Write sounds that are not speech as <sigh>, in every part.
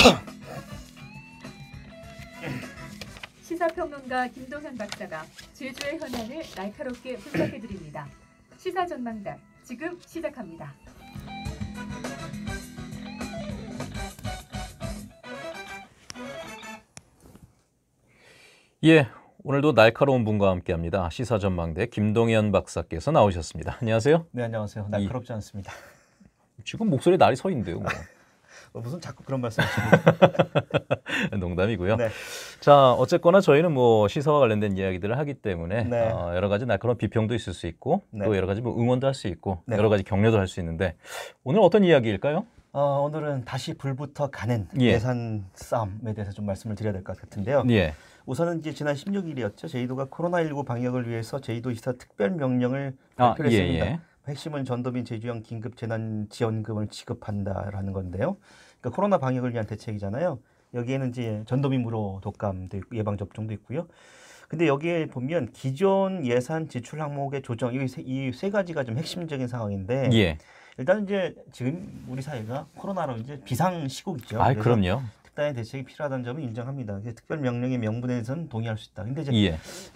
<coughs> 시사평론가 김동현 박사가 제주의 현안을 날카롭게 분석해드립니다. 시사전망단 지금 시작합니다. 예, 오늘도 날카로운 분과 함께합니다. 시사전망대 김동현 박사께서 나오셨습니다. 안녕하세요. 네, 안녕하세요. 날카롭지 않습니다. 지금 목소리 날이 서있는데요 뭐. 뭐 무슨 자꾸 그런 말씀하시고 <laughs> 농담이고요. 네. 자 어쨌거나 저희는 뭐 시사와 관련된 이야기들을 하기 때문에 네. 어, 여러 가지 날카로운 비평도 있을 수 있고 네. 또 여러 가지 뭐 응원도 할 수 있고 네. 여러 가지 격려도 할 수 있는데 오늘 어떤 이야기일까요? 어, 오늘은 다시 불부터 가는 예. 예산 싸움에 대해서 좀 말씀을 드려야 될 것 같은데요. 예. 우선은 이제 지난 16일이었죠. 제주도가 코로나19 방역을 위해서 제주도 이사 특별 명령을 발표했습니다. 아, 예, 핵심은 전도민 제주형 긴급 재난 지원금을 지급한다라는 건데요. 그러니까 코로나 방역을 위한 대책이잖아요. 여기에는 이제 전도민 무료 독감도 있고 예방 접종도 있고요. 근데 여기에 보면 기존 예산 지출 항목의 조정 이세 세 가지가 좀 핵심적인 상황인데 예. 일단 이제 지금 우리 사회가 코로나로 이제 비상 시국이죠. 아, 그럼요. 특단의 대책이 필요하다는 점을 인정합니다. 특별명령의 명분에선 동의할 수 있다. 근데 이제 예.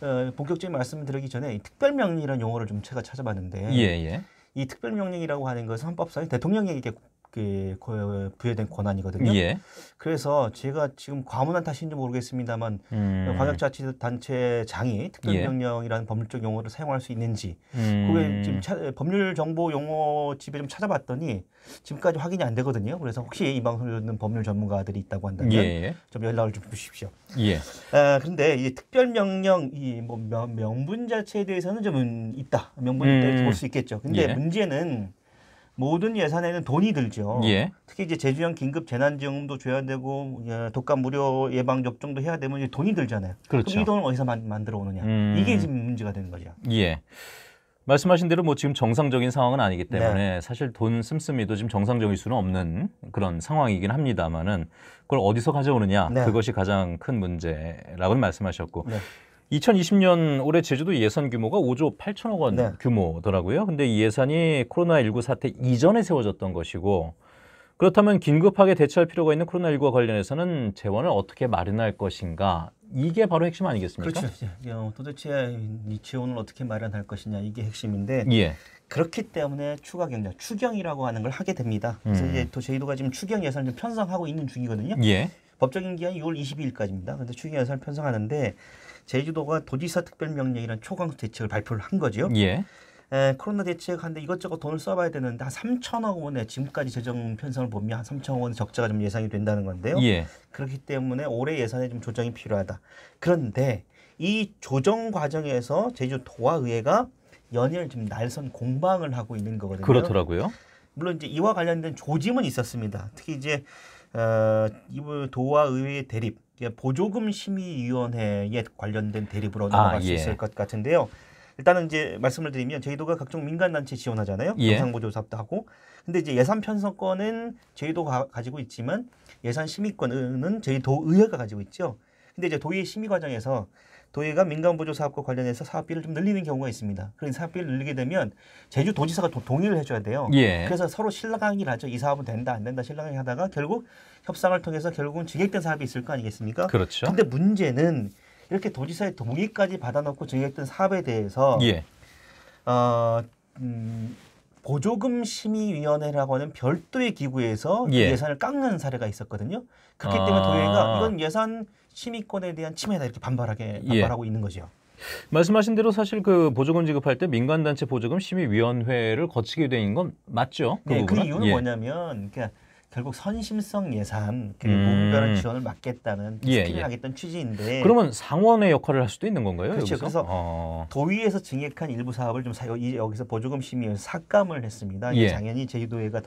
어, 본격적인 말씀을 드리기 전에 특별명령이라는 용어를 좀 제가 찾아봤는데 예, 예. 이 특별명령이라고 하는 것은 헌법상에 대통령에게 그, 그 부여된 권한이거든요. 예. 그래서 제가 지금 과문한 탓인지 모르겠습니다만 음. 광역자치단체 장이 특별명령이라는 예. 법률적 용어를 사용할 수 있는지 음. 그게 지금 차, 법률 정보 용어 집에 좀 찾아봤더니 지금까지 확인이 안 되거든요. 그래서 혹시 이 방송을 듣는 법률 전문가들이 있다고 한다면 예. 좀 연락을 좀 주십시오. 예. 아, 그런데 이 특별명령 이뭐 명분 자체에 대해서는 좀 있다 명분이 음. 있다 이볼수 있겠죠. 근데 예. 문제는 모든 예산에는 돈이 들죠. 예. 특히 이제 제주형 긴급 재난지원금도 줘야 되고 예, 독감 무료 예방 접종도 해야 되면 돈이 들잖아요. 그렇죠. 그럼 이 돈을 어디서 만, 만들어 오느냐. 음... 이게 지금 문제가 되는 거죠. 예. 말씀하신 대로 뭐 지금 정상적인 상황은 아니기 네. 때문에 네. 사실 돈 씀씀이도 지금 정상적일 수는 없는 그런 상황이긴 합니다만은 그걸 어디서 가져오느냐 네. 그것이 가장 큰 문제라고 말씀하셨고 네. 2020년 올해 제주도 예산 규모가 5조 8천억 원 네. 규모더라고요. 근데 이 예산이 코로나19 사태 이전에 세워졌던 것이고 그렇다면 긴급하게 대처할 필요가 있는 코로나19와 관련해서는 재원을 어떻게 마련할 것인가 이게 바로 핵심 아니겠습니까? 그렇죠. 예, 예. 어, 도대체 이 재원을 어떻게 마련할 것이냐 이게 핵심인데 예. 그렇기 때문에 추가 경력, 추경이라고 하는 걸 하게 됩니다. 그래서 음. 이제 또 제주도가 지금 추경 예산을 좀 편성하고 있는 중이거든요. 예. 법적인 기한이 6월 22일까지입니다. 그런데 추경 예산을 편성하는데 제주도가 도지사 특별명령이라는 초강수 대책을 발표를 한 거죠. 예. 에, 코로나 대책하는데 이것저것 돈을 써봐야 되는데 한 3천억 원에 지금까지 재정 편성을 보면 한 3천억 원 적자가 좀 예상이 된다는 건데요. 예. 그렇기 때문에 올해 예산에 좀 조정이 필요하다. 그런데 이 조정 과정에서 제주 도와의회가 연일 지금 날선 공방을 하고 있는 거거든요. 그렇더라고요. 물론 이제 이와 관련된 조짐은 있었습니다. 특히 이제 어, 이번 도와의회 의 대립, 보조금 심의위원회에 관련된 대립으로 아, 넘어갈 아, 수 예. 있을 것 같은데요. 일단은 이제 말씀을 드리면 저희도가 각종 민간 단체 지원하잖아요. 예. 정상보조사업도 하고. 근데 이제 예산 편성권은 저희도가 가지고 있지만 예산 심의권은 저희 도의회가 가지고 있죠. 근데 이제 도의 심의 과정에서 도의가 민간보조 사업과 관련해서 사업비를 좀 늘리는 경우가 있습니다. 그런 사업비를 늘리게 되면 제주도지사가 동의를 해줘야 돼요. 예. 그래서 서로 신라강의를 하죠. 이 사업은 된다 안 된다 신라강 하다가 결국 협상을 통해서 결국은 증액된 사업이 있을 거 아니겠습니까? 그렇죠. 근데 문제는 이렇게 도지사의 동의까지 받아놓고 증액된 사업에 대해서 예. 어, 음, 보조금 심의위원회라고 하는 별도의 기구에서 예. 산을 깎는 사례가 있었거든요. 그렇기 아... 때문에 도의가 이건 예산 심의권에 대한 침해다 이렇게 반발하게 예. 반발하고 예. 있는 거죠. 말씀하신 대로 사실 그 보조금 지급할 때 민간단체 보조금 심의위원회를 거치게 된 건 맞죠? 그 네, 그 이유는 예. 뭐냐면 그러 그러니까 결국 선심성 예산 그리고 음. 무분별한 지원을 맡겠다는 예, 스피하겠다는 예. 취지인데 그러면 상원의 역할을 할 수도 있는 건가요? 그렇죠. 여기서? 그래서 어. 도의에서 증액한 일부 사업을 좀 사요. 여기서 보조금 심의에서 삭감을 했습니다. 예. 당연히 제주도회가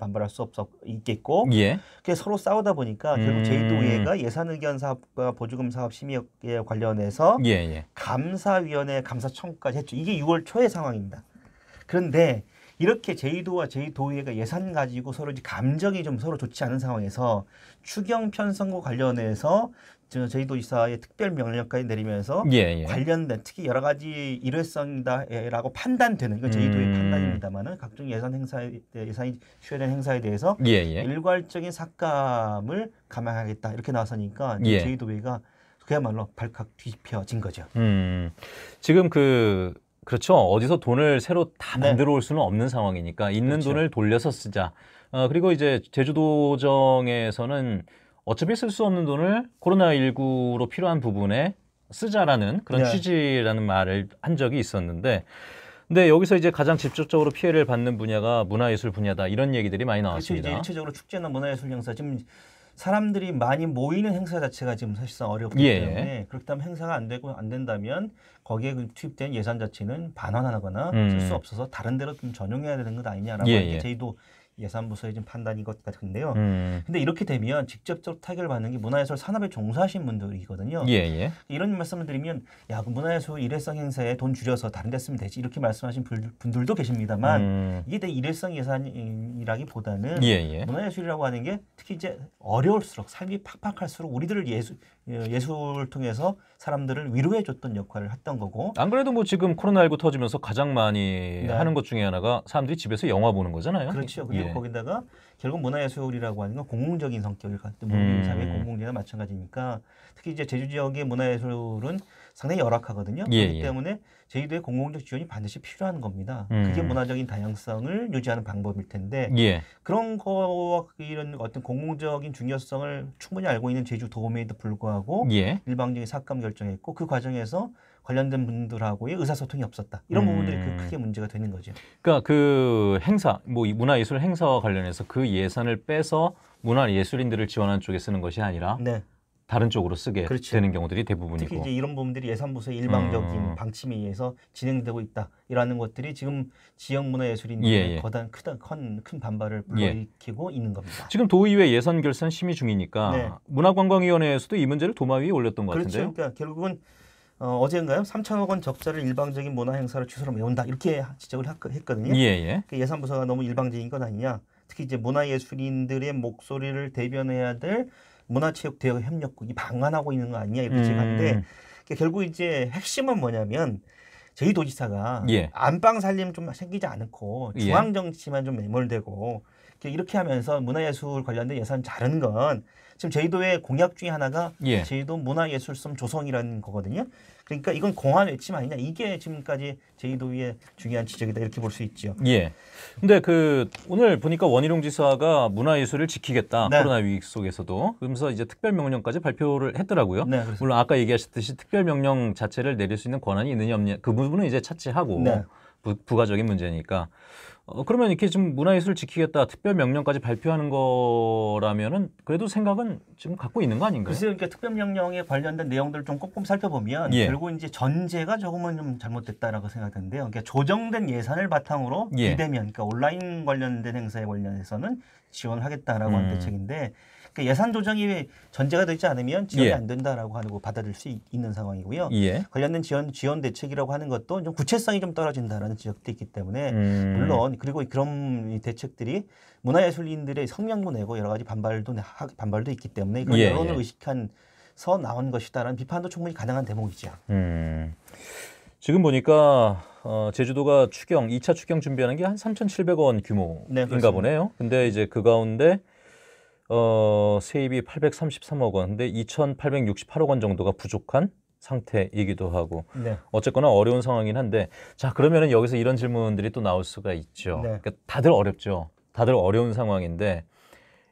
반발할 수 없어 있겠고 예. 그게서로 싸우다 보니까 결국 음. 제주도회가 예산 의견 사업과 보조금 사업 심의에 관련해서 예, 예. 감사위원회 감사청까지 했죠. 이게 6월 초의 상황입니다. 그런데 이렇게 제주도와 제주도의회가 예산 가지고 서로 이제 감정이 좀 서로 좋지 않은 상황에서 추경 편성과 관련해서 제주도지사의 특별 명령까지 내리면서 예, 예. 관련된 특히 여러 가지 일회성이다라고 판단되는 이건 그 제주도의 음... 판단입니다만은 각종 예산 행사에 예산이 수여된 행사에 대해서 예, 예, 일괄적인 삭감을 감행하겠다 이렇게 나서니까 제주도회가 예. 그야말로 발칵 뒤집혀진 거죠. 음, 지금 그 그렇죠. 어디서 돈을 새로 다 네. 만들어 올 수는 없는 상황이니까 있는 그렇죠. 돈을 돌려서 쓰자. 어, 그리고 이제 제주도정에서는 어차피 쓸 수 없는 돈을 코로나19로 필요한 부분에 쓰자라는 그런 네. 취지라는 말을 한 적이 있었는데 근데 여기서 이제 가장 직접적으로 피해를 받는 분야가 문화예술 분야다 이런 얘기들이 많이 나왔습니다. 그렇죠. 이제 일체적으로 축제나 문화예술 행사 지금 사람들이 많이 모이는 행사 자체가 지금 사실상 어렵기 예. 때문에 그렇다면 행사가 안 되고 안 된다면 거기에 그 투입된 예산 자체는 반환하거나 쓸수 음. 없어서 다른 데로 좀 전용해야 되는 것 아니냐라고 예. 예. 제 저희도 예산부서의 좀 판단인 것 같은데요. 음. 근데 이렇게 되면 직접적 타격을 받는 게 문화예술 산업에 종사하신 분들이거든요. 예, 예. 이런 말씀을 드리면 야, 그 문화예술 일회성 행사에 돈 줄여서 다른 데 쓰면 되지 이렇게 말씀하신 분들도 계십니다만 음. 이게 내 일회성 예산이라기보다는 예, 예. 문화예술이라고 하는 게 특히 이제 어려울수록 삶이 팍팍할수록 우리들을 예술 예, 예술을 통해서 사람들을 위로해 줬던 역할을 했던 거고. 안 그래도 뭐 지금 코로나19 터지면서 가장 많이 네. 하는 것 중에 하나가 사람들이 집에서 영화 보는 거잖아요. 그렇죠. 그리고 예. 거기다가 결국 문화예술이라고 하는 건 공공적인 성격을 갖고 모든 음. 사회 공공재나 마찬가지니까 특히 이제 제주 지역의 문화예술은 상당히 열악하거든요. 예, 그렇기 예. 때문에 제주도의 공공적 지원이 반드시 필요한 겁니다. 음. 그게 문화적인 다양성을 유지하는 방법일 텐데 예. 그런 거와 이런 어떤 공공적인 중요성을 충분히 알고 있는 제주도움에도 불구하고 예. 일방적인 삭감 결정했고 그 과정에서 관련된 분들하고의 의사소통이 없었다. 이런 음. 부분들이 그 크게 문제가 되는 거죠. 그러니까 그 행사, 뭐 문화예술 행사와 관련해서 그 예산을 빼서 문화예술인들을 지원하는 쪽에 쓰는 것이 아니라 네. 다른 쪽으로 쓰게 그렇죠. 되는 경우들이 대부분이고 특히 이제 이런 부분들이 예산부서 일방적인 음. 방침에 의해서 진행되고 있다 이라는 것들이 지금 지역 문화예술인들의 예, 예. 거단 크다, 큰, 큰 반발을 불러일으키고 예. 있는 겁니다. 지금 도의회 예산 결산 심의 중이니까 네. 문화관광위원회에서도 이 문제를 도마 위에 올렸던 것 그렇죠. 같은데요. 그러니까 결국은 어, 어인가요 3천억 원 적자를 일방적인 문화 행사를 취소로 메운다 이렇게 지적을 했거든요. 예, 예. 그 예산부서가 너무 일방적인 건 아니냐. 특히 이제 문화예술인들의 목소리를 대변해야 될 문화체육대회협력국이 방관하고 있는 거 아니냐 이렇게 제기하는데 음. 그러니까 결국 이제 핵심은 뭐냐면 저희 도지사가 예. 안방 살림 좀 생기지 않고 예. 중앙 정치만 좀 매몰되고 이렇게 하면서 문화예술 관련된 예산 자른 건 지금 제주도의 공약 중에 하나가 예. 제주도 문화예술성 조성이라는 거거든요. 그러니까 이건 공안 외침 아니냐 이게 지금까지 제이도위의 중요한 지적이다 이렇게 볼 수 있죠. 예. 근데 그 오늘 보니까 원희룡 지사가 문화예술을 지키겠다 네. 코로나 위기 속에서도 그러면서 이제 특별명령까지 발표를 했더라고요. 네, 물론 아까 얘기하셨듯이 특별명령 자체를 내릴 수 있는 권한이 있느냐 없냐 느그 부분은 이제 차치하고 네. 부, 부가적인 문제니까. 어, 그러면 이렇게 지금 문화예술 지키겠다 특별 명령까지 발표하는 거라면은 그래도 생각은 지금 갖고 있는 거 아닌가요? 글쎄요, 그러니까 특별 명령에 관련된 내용들을 좀 꼼꼼 살펴보면 예. 결국 이제 전제가 조금은 좀 잘못됐다라고 생각되는데요. 그러니까 조정된 예산을 바탕으로 예. 비대면, 그러니까 온라인 관련된 행사에 관련해서는 지원하겠다라고 음. 한 대책인데 그러니까 예산 조정이 전제가 되지 않으면 지원이 예. 안 된다라고 하는 거 받아들일 수 있, 는 상황이고요. 예. 관련된 지원 지원 대책이라고 하는 것도 좀 구체성이 좀 떨어진다라는 지적도 있기 때문에 음. 물론 그리고 그런 대책들이 문화예술인들의 성명도 내고 여러 가지 반발도 반발도 있기 때문에 그런 예. 여론을 예. 의식한 서 나온 것이다라는 비판도 충분히 가능한 대목이죠. 음. 지금 보니까 어, 제주도가 추경, 2차 추경 준비하는 게 한 3,700원 규모인가 네, 보네요. 근데 이제 그 가운데 어, 세입이 833억 원, 근데 2,868억 원 정도가 부족한 상태이기도 하고 네. 어쨌거나 어려운 상황이긴 한데 자 그러면은 여기서 이런 질문들이 또 나올 수가 있죠. 네. 그러니까 다들 어렵죠. 다들 어려운 상황인데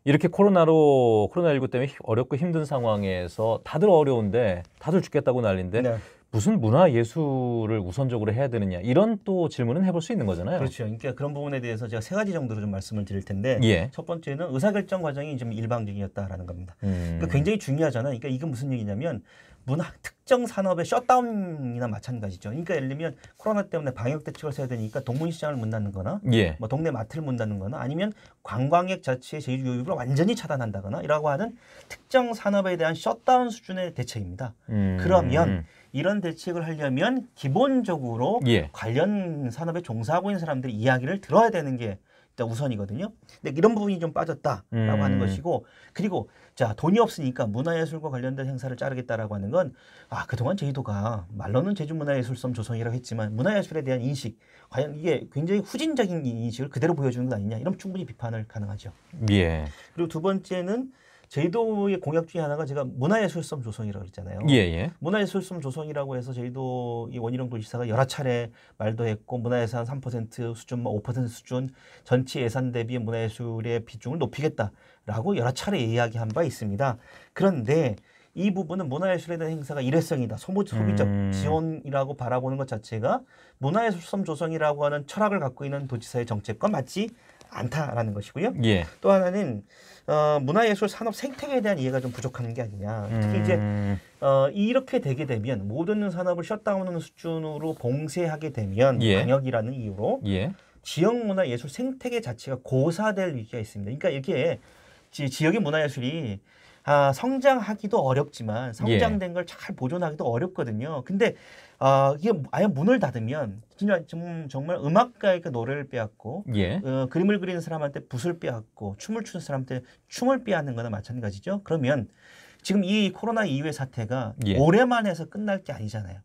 이렇게 코로나로 코로나19 때문에 어렵고 힘든 상황에서 다들 어려운데 다들 죽겠다고 난리인데 네. 무슨 문화 예술을 우선적으로 해야 되느냐 이런 또 질문은 해볼 수 있는 거잖아요. 그렇죠. 그러니까 그런 부분에 대해서 제가 세 가지 정도로 좀 말씀을 드릴 텐데 예. 첫 번째는 의사결정 과정이 좀 일방적이었다라는 겁니다. 음. 그러니까 굉장히 중요하잖아요. 그러니까 이건 무슨 얘기냐면 문화 특정 산업의 셧다운이나 마찬가지죠. 그러니까 예를 들면 코로나 때문에 방역 대책을 써야 되니까 동문 시장을 문 닫는거나 예. 뭐 동네 마트를 문 닫는거나 아니면 관광객 자체의 제휴 유입을 완전히 차단한다거나 이라고 하는 특정 산업에 대한 셧다운 수준의 대책입니다. 음. 그러면 이런 대책을 하려면 기본적으로 예. 관련 산업에 종사하고 있는 사람들이 이야기를 들어야 되는 게 일단 우선이거든요. 근데 이런 부분이 좀 빠졌다라고 음. 하는 것이고 그리고 자 돈이 없으니까 문화예술과 관련된 행사를 자르겠다라고 하는 건 아 그동안 제주도가 말로는 제주문화예술섬 조성이라고 했지만 문화예술에 대한 인식 과연 이게 굉장히 후진적인 인식을 그대로 보여주는 건 아니냐 이런 충분히 비판을 가능하죠. 예. 그리고 두 번째는 제주도의 공약 중에 하나가 제가 문화예술섬 조성이라고 그랬잖아요. 예, 예. 문화예술섬 조성이라고 해서 제주도 이 원희룡 도시사가 여러 차례 말도 했고 문화예산 3% 수준, 5% 뭐 수준 전체 예산 대비 문화예술의 비중을 높이겠다라고 여러 차례 이야기한 바 있습니다. 그런데 이 부분은 문화예술에 대한 행사가 일회성이다. 소모, 소비적 음. 지원이라고 바라보는 것 자체가 문화예술섬 조성이라고 하는 철학을 갖고 있는 도지사의 정책과 맞지 않다라는 것이고요. 예. 또 하나는 어, 문화예술 산업 생태계에 대한 이해가 좀 부족한 게 아니냐. 특히 이제 음. 어, 이렇게 되게 되면 모든 산업을 셧다운하는 수준으로 봉쇄하게 되면 예. 방역이라는 이유로 예. 지역 문화예술 생태계 자체가 고사될 위기가 있습니다. 그러니까 이렇게 지, 지역의 문화예술이 아, 성장하기도 어렵지만 예. 성장된 예. 걸잘 보존하기도 어렵거든요. 근데 아 이게 아예 문을 닫으면 진짜 지금 정말 음악가에게 그 노래를 빼앗고 예. 어, 그림을 그리는 사람한테 붓을 빼앗고 춤을 추는 사람한테 춤을 빼앗는 거나 마찬가지죠. 그러면 지금 이 코로나 이후의 사태가 예. 올해만 해서 끝날 게 아니잖아요.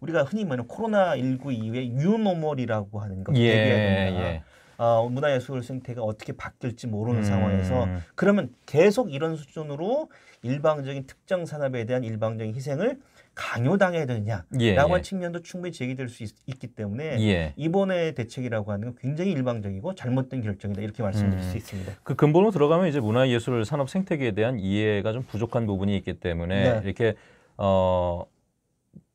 우리가 흔히 말하는 코로나 19 이후의 뉴노멀이라고 하는 것 예. 대비해야 된 예. 어, 문화예술 생태가 어떻게 바뀔지 모르는 음. 상황에서 그러면 계속 이런 수준으로 일방적인 특정 산업에 대한 일방적인 희생을 강요당해야 되느냐라고 예, 하는 예. 측면도 충분히 제기될 수 있, 기 때문에 예. 이번에 대책이라고 하는 건 굉장히 일방적이고 잘못된 결정이다 이렇게 말씀드릴 음, 수 있습니다. 그 근본으로 들어가면 이제 문화예술 산업 생태계에 대한 이해가 좀 부족한 부분이 있기 때문에 네. 이렇게 어,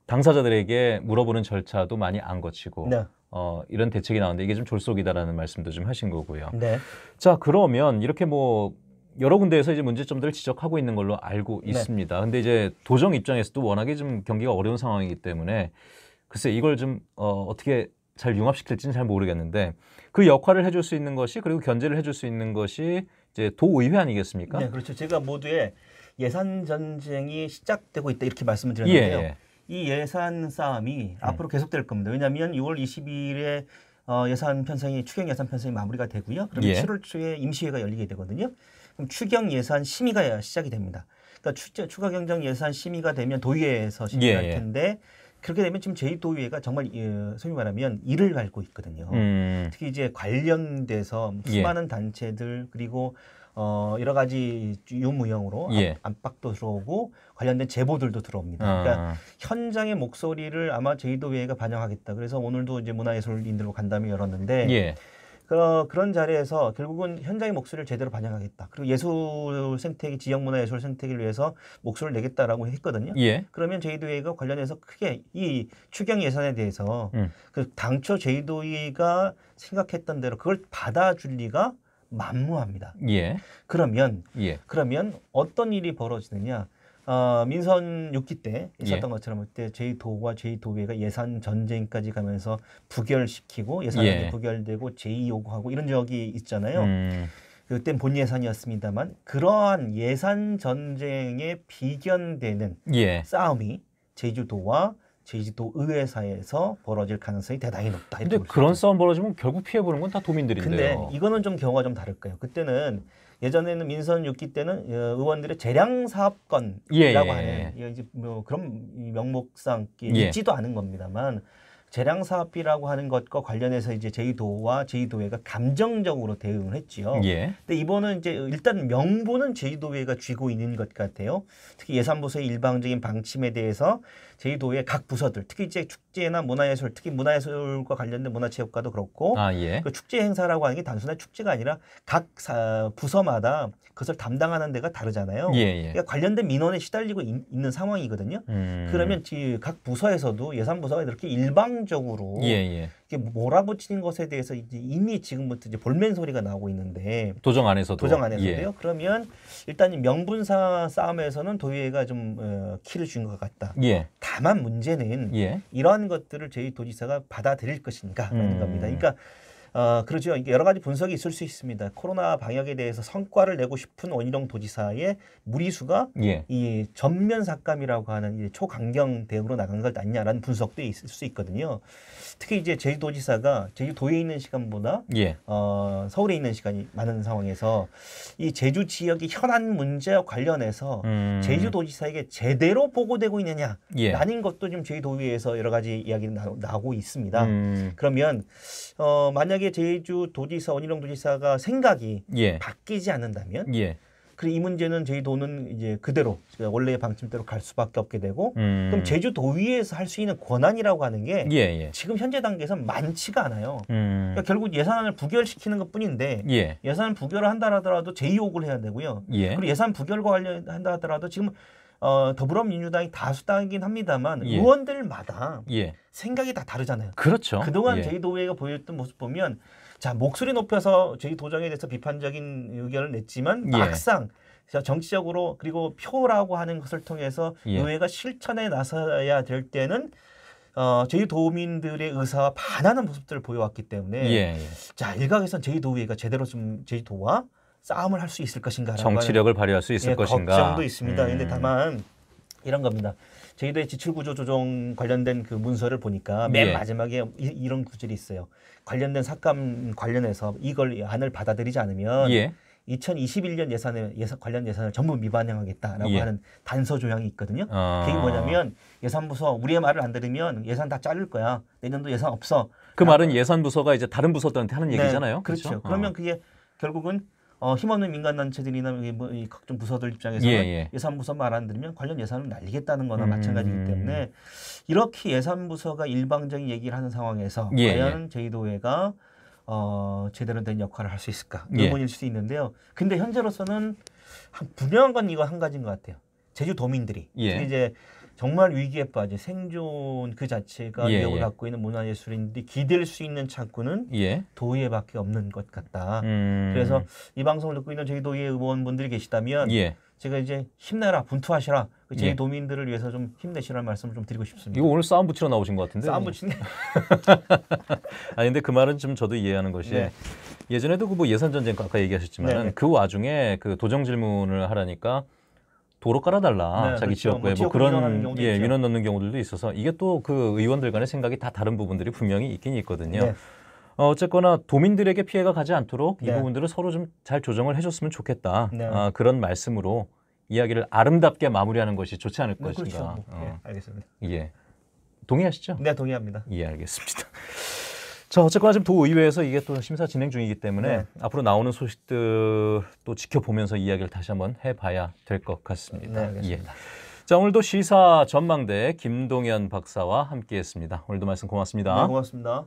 당사자들에게 물어보는 절차도 많이 안 거치고 네. 어, 이런 대책이 나오는데 이게 좀 졸속이다라는 말씀도 좀 하신 거고요. 네. 자 그러면 이렇게 뭐 여러 군데에서 이제 문제점들을 지적하고 있는 걸로 알고 네. 있습니다. 네. 근데 이제 도정 입장에서도 워낙에 좀 경기가 어려운 상황이기 때문에 글쎄 이걸 좀 어, 어떻게 잘 융합시킬지는 잘 모르겠는데 그 역할을 해줄 수 있는 것이 그리고 견제를 해줄 수 있는 것이 이제 도의회 아니겠습니까? 네, 그렇죠. 제가 모두의 예산 전쟁이 시작되고 있다 이렇게 말씀을 드렸는데요. 예. 예. 이 예산 싸움이 음. 앞으로 계속될 겁니다. 왜냐하면 6월 20일에 어, 예산 편성이 추경 예산 편성이 마무리가 되고요. 그러면 예. 7월 초에 임시회가 열리게 되거든요. 그럼 추경 예산 심의가 시작이 됩니다. 그러니까 추, 가 경정 예산 심의가 되면 도의회에서 예, 예. 심의할 예, 텐데 그렇게 되면 지금 제2도의회가 정말 예, 소위 말하면 일을 갈고 있거든요. 음. 특히 이제 관련돼서 예. 수많은 예. 단체들 그리고 어, 여러 가지 유무형으로 예. 안팎도 들어오고 관련된 제보들도 들어옵니다. 그러니까 아. 그러니까 현장의 목소리를 아마 제2도의회가 반영하겠다. 그래서 오늘도 이제 문화예술인들로 간담회 열었는데 그런, 그런 자리에서 결국은 현장의 목소리를 제대로 반영하겠다. 그리고 예술 생태계, 지역 문화 예술 생태계를 위해서 목소리를 내겠다라고 했거든요. 예. 그러면 제이도회가 관련해서 크게 이 추경 예산에 대해서 음. 그 당초 제이도회가 생각했던 대로 그걸 받아줄 리가 만무합니다. 예. 그러면 예. 그러면 어떤 일이 벌어지느냐? 어, 민선 6기 때 예. 있었던 예. 것처럼 그때 제2도와 제2도회가 예산 전쟁까지 가면서 부결시키고 예산이 예. 부결되고 제2요구하고 이런 적이 있잖아요. 음. 그땐 본 예산이었습니다만 그러한 예산 전쟁에 비견되는 예. 싸움이 제주도와 제주도 의회사에서 벌어질 가능성이 대단히 높다. 근데 그런 싸움 벌어지면 결국 피해 보는 건 다 도민들인데요. 근데 네, 이거는 좀 경우가 좀 다를까요? 그때는 예전에는 민선 6기 때는 어, 의원들의 재량 사업권이라고 예, 예, 하는 예. 이제 뭐 그런 명목상 예. 있지도 않은 겁니다만 재량사업비라고 하는 것과 관련해서 이제 제주도와 제주도회가 감정적으로 대응을 했지요. 예. 근데 이번은 이제 일단 명분은 제주도회가 쥐고 있는 것 같아요. 특히 예산부서의 일방적인 방침에 대해서 제주도의 각 부서들, 특히 이제 축제나 문화예술, 특히 문화예술과 관련된 문화체육과도 그렇고 아, 예. 그 축제 행사라고 하는 게 단순한 축제가 아니라 각 사, 부서마다 그것을 담당하는 데가 다르잖아요. 예, 예. 그러니까 관련된 민원에 시달리고 있, 는 상황이거든요. 음. 그러면 각 부서에서도 예산부서가 이렇게 일방 선행적으로 예, 예. 이게 몰아붙이는 것에 대해서 이제 이미 지금부터 이제 볼멘 소리가 나오고 있는데 도정 안에서도 도정 안에서도요. 예. 그러면 일단 명분사 싸움에서는 도의회가 좀 어, 키를 준것 같다. 예. 다만 문제는 예. 이러한 것들을 제희 도지사가 받아들일 것인가라는 음. 겁니다. 그러니까 어, 그렇죠 여러 가지 분석이 있을 수 있습니다. 코로나 방역에 대해서 성과를 내고 싶은 원희룡 도지사의 무리수가 예. 이 전면 삭감이라고 하는 이제 초강경 대응으로 나간 것 아니냐라는 분석도 있을 수 있거든요. 특히 이제 제주도지사가 제주도에 있는 시간보다 예. 어, 서울에 있는 시간이 많은 상황에서 이 제주 지역의 현안 문제와 관련해서 음. 제주도지사에게 제대로 보고되고 있느냐 예. 라는 것도 지금 제주도의회에서 여러 가지 이야기가 나오고 있습니다. 음. 그러면 어, 만약 만약에 제주 도지사 원희룡 도지사가 생각이 예. 바뀌지 않는다면 예. 그리고 이 문제는 제주도는 이제 그대로 그러니까 원래의 방침대로 갈 수밖에 없게 되고 음. 그럼 제주도의에서할 수 있는 권한이라고 하는 게 예, 예. 지금 현재 단계에서는 많지가 않아요. 음. 그러니까 결국 예산안을 부결시키는 것뿐인데 예. 산을 부결을 한다 하더라도 재의혹을 해야 되고요. 예. 그리고 예산 부결과 관련한다 하더라도 지금 어, 더불어민주당이 다수당이긴 합니다만 예. 의원들마다 예. 생각이 다 다르잖아요. 그렇죠. 그동안 예. 제이도의회가 보였던 모습 보면 자 목소리 높여서 제이도정에 대해서 비판적인 의견을 냈지만 예. 막상 정치적으로 그리고 표라고 하는 것을 통해서 예. 의회가 실천에 나서야 될 때는 어, 제2도민들의 의사와 반하는 모습들을 보여왔기 때문에 예, 자일각에서는 제2도의회가 제대로 좀 제2도와 싸움을 할 수 있을 것인가 정치력을 발휘할 수 있을 예, 것인가 걱정도 있습니다. 그런데 음. 다만 이런 겁니다. 저희도 지출구조 조정 관련된 그 문서를 보니까 맨 예. 마지막에 이, 런 구절이 있어요. 관련된 삭감 관련해서 이걸 안을 받아들이지 않으면 예. 2021년 예산에 예산 관련 예산을 전부 미반영하겠다라고 예. 하는 단서 조항이 있거든요. 아. 그게 뭐냐면 예산부서 우리의 말을 안 들으면 예산 다 자를 거야. 내년도 예산 없어. 그 말은 예산부서가 이제 다른 부서들한테 하는 네, 얘기잖아요. 그렇죠. 그렇죠. 그러면 어. 그게 결국은 어, 힘없는 민간단체들이나 뭐 각종 부서들 입장에서는 예, 예. 산부서 말 안 들으면 관련 예산을 날리겠다는 거나 음. 마찬가지이기 때문에 이렇게 예산부서가 일방적인 얘기를 하는 상황에서 예, 예. 과연 제이도회가 어, 제대로 된 역할을 할 수 있을까 예. 의문일 수도 있는데요. 근데 현재로서는 한 분명한 건 이거 한 가지인 것 같아요. 제주도민들이 예. 이제 정말 위기에 빠진 생존 그 자체가 예, 위협을 예. 갖고 있는 문화예술인들이 기댈 수 있는 창구는 예. 도의회밖에 없는 것 같다. 음. 그래서 이 방송을 듣고 있는 저희 도의회 의원분들이 계시다면 예. 제가 이제 힘내라 분투하시라 그 저희 예. 도민들을 위해서 좀 힘내시라는 말씀을 좀 드리고 싶습니다. 이거 오늘 싸움 붙이러 나오신 것 같은데. 싸움 붙이네. 아 <laughs> 근데 그 말은 좀 저도 이해하는 것이 네. 예전에도 그 뭐 예산 전쟁 아까 얘기하셨지만 네, 네. 그 와중에 그 도정 질문을 하라니까. 도로 깔아달라 네, 그렇죠. 자기 그렇죠. 지역구에 뭐, 뭐 그런 예, 있죠. 민원 넣는 경우들도 있어서 이게 또 그 의원들 간의 생각이 다 다른 부분들이 분명히 있긴 있거든요. 네. 어, 어쨌거나 도민들에게 피해가 가지 않도록 네. 이 부분들을 서로 좀 잘 조정을 해줬으면 좋겠다 네. 아, 그런 말씀으로 이야기를 아름답게 마무리하는 것이 좋지 않을 네, 것인가. 그렇죠. 어. 예, 알겠습니다. 예. 동의하시죠? 네, 동의합니다. 예, 알겠습니다. 자, 어쨌거나 지금 도의회에서 이게 또 심사 진행 중이기 때문에 네. 앞으로 나오는 소식들 또 지켜보면서 이야기를 다시 한번 해봐야 될 것 같습니다. 네, 예. 자, 오늘도 시사 전망대 김동현 박사와 함께했습니다. 오늘도 말씀 고맙습니다. 네, 고맙습니다.